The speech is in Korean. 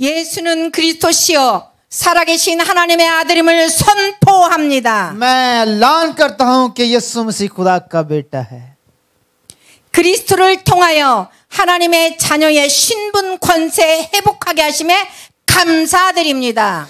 예수는 그리스도시요 살아계신 하나님의 아들임을 선포합니다. 그리스도를 통하여 하나님의 자녀의 신분 권세 회복하게 하심에 감사드립니다.